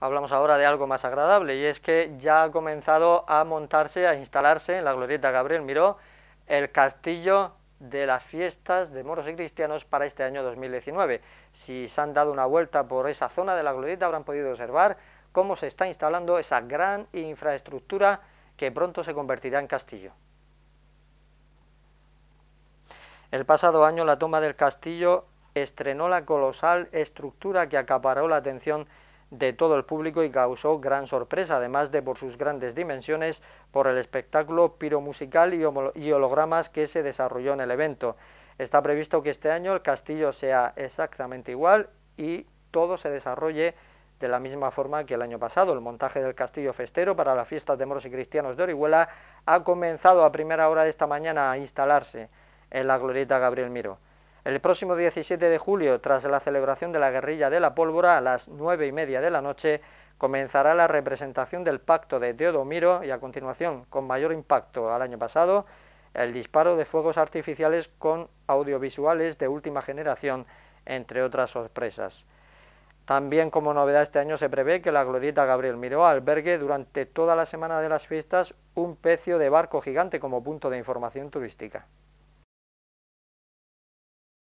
hablamos ahora de algo más agradable y es que ya ha comenzado a montarse, a instalarse en la glorieta Gabriel Miró el castillo de las fiestas de moros y cristianos para este año 2019. Si se han dado una vuelta por esa zona de la glorieta habrán podido observar cómo se está instalando esa gran infraestructura que pronto se convertirá en castillo. El pasado año la toma del castillo estrenó la colosal estructura que acaparó la atención de todo el público y causó gran sorpresa, además de por sus grandes dimensiones, por el espectáculo piromusical y hologramas que se desarrolló en el evento. Está previsto que este año el castillo sea exactamente igual y todo se desarrolle de la misma forma que el año pasado, el montaje del castillo festero para las fiestas de moros y cristianos de Orihuela ha comenzado a primera hora de esta mañana a instalarse en la glorieta Gabriel Miro. El próximo 17 de julio, tras la celebración de la guerrilla de la pólvora, a las nueve y media de la noche, comenzará la representación del pacto de Teodomiro y a continuación, con mayor impacto al año pasado, el disparo de fuegos artificiales con audiovisuales de última generación, entre otras sorpresas. También como novedad este año se prevé que la glorieta Gabriel Miró albergue durante toda la semana de las fiestas un pecio de barco gigante como punto de información turística.